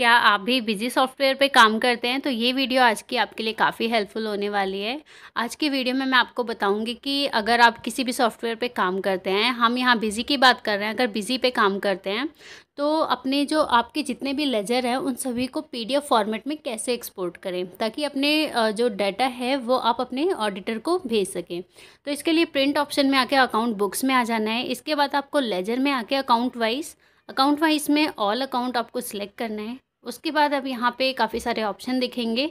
क्या आप भी बिजी सॉफ्टवेयर पे काम करते हैं तो ये वीडियो आज की आपके लिए काफ़ी हेल्पफुल होने वाली है आज की वीडियो में मैं आपको बताऊंगी कि अगर आप किसी भी सॉफ्टवेयर पे काम करते हैं हम यहाँ बिज़ी की बात कर रहे हैं अगर बिज़ी पे काम करते हैं तो अपने जो आपके जितने भी लेजर हैं उन सभी को पी फॉर्मेट में कैसे एक्सपोर्ट करें ताकि अपने जो डाटा है वो आप अपने ऑडिटर को भेज सकें तो इसके लिए प्रिंट ऑप्शन में आके अकाउंट बुक्स में आ जाना है इसके बाद आपको लेजर में आके अकाउंट वाइज अकाउंट वाइज में ऑल अकाउंट आपको सिलेक्ट करना है उसके बाद अब यहाँ पे काफ़ी सारे ऑप्शन दिखेंगे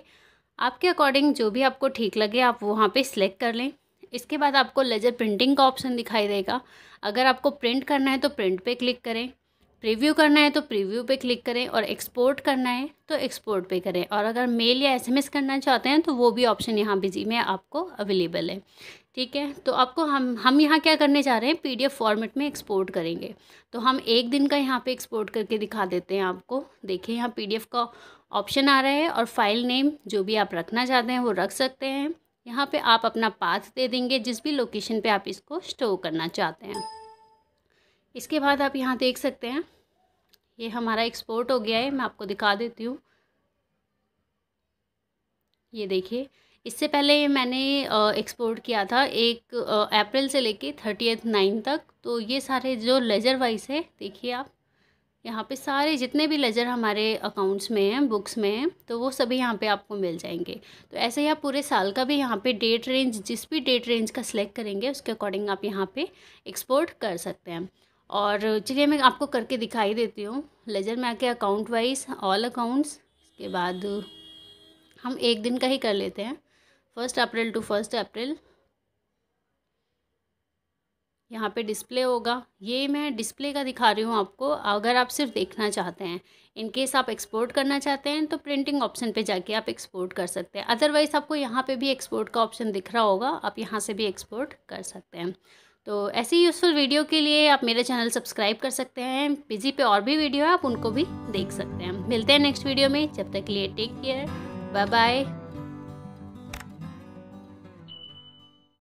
आपके अकॉर्डिंग जो भी आपको ठीक लगे आप वहाँ पे सिलेक्ट कर लें इसके बाद आपको लेजर प्रिंटिंग का ऑप्शन दिखाई देगा अगर आपको प्रिंट करना है तो प्रिंट पे क्लिक करें प्रीव्यू करना है तो प्रीव्यू पे क्लिक करें और एक्सपोर्ट करना है तो एक्सपोर्ट पे करें और अगर मेल या एसएमएस करना चाहते हैं तो वो भी ऑप्शन यहाँ बिजी में आपको अवेलेबल है ठीक है तो आपको हम हम यहाँ क्या करने जा रहे हैं पीडीएफ फॉर्मेट में एक्सपोर्ट करेंगे तो हम एक दिन का यहाँ पे एक्सपोर्ट करके दिखा देते हैं आपको देखिए यहाँ पीडीएफ का ऑप्शन आ रहा है और फाइल नेम जो भी आप रखना चाहते हैं वो रख सकते हैं यहाँ पे आप अपना पाथ दे देंगे जिस भी लोकेशन पे आप इसको स्टोर करना चाहते हैं इसके बाद आप यहाँ देख सकते हैं ये हमारा एक्सपोर्ट हो गया है मैं आपको दिखा देती हूँ ये देखिए इससे पहले मैंने एक्सपोर्ट किया था एक अप्रैल से लेके थर्टीथ नाइन तक तो ये सारे जो लेजर वाइज है देखिए आप यहाँ पे सारे जितने भी लेजर हमारे अकाउंट्स में हैं बुक्स में हैं तो वो सभी यहाँ पे आपको मिल जाएंगे तो ऐसे ही आप पूरे साल का भी यहाँ पे डेट रेंज जिस भी डेट रेंज का सिलेक्ट करेंगे उसके अकॉर्डिंग आप यहाँ पे एक्सपोर्ट कर सकते हैं और चलिए मैं आपको करके दिखाई देती हूँ लेजर में आके अकाउंट वाइज ऑल अकाउंट्स उसके बाद हम एक दिन का ही कर लेते हैं first April to first April यहाँ पे डिस्प्ले होगा ये मैं डिस्प्ले का दिखा रही हूँ आपको अगर आप सिर्फ देखना चाहते हैं इन केस आप एक्सपोर्ट करना चाहते हैं तो प्रिंटिंग ऑप्शन पे जाके आप एक्सपोर्ट कर सकते हैं अदरवाइज़ आपको यहाँ पे भी एक्सपोर्ट का ऑप्शन दिख रहा होगा आप यहाँ से भी एक्सपोर्ट कर सकते हैं तो ऐसी यूज़फुल वीडियो के लिए आप मेरा चैनल सब्सक्राइब कर सकते हैं पिजी पे और भी वीडियो है आप उनको भी देख सकते हैं मिलते हैं नेक्स्ट वीडियो में जब तक के लिए टेक केयर बाय बाय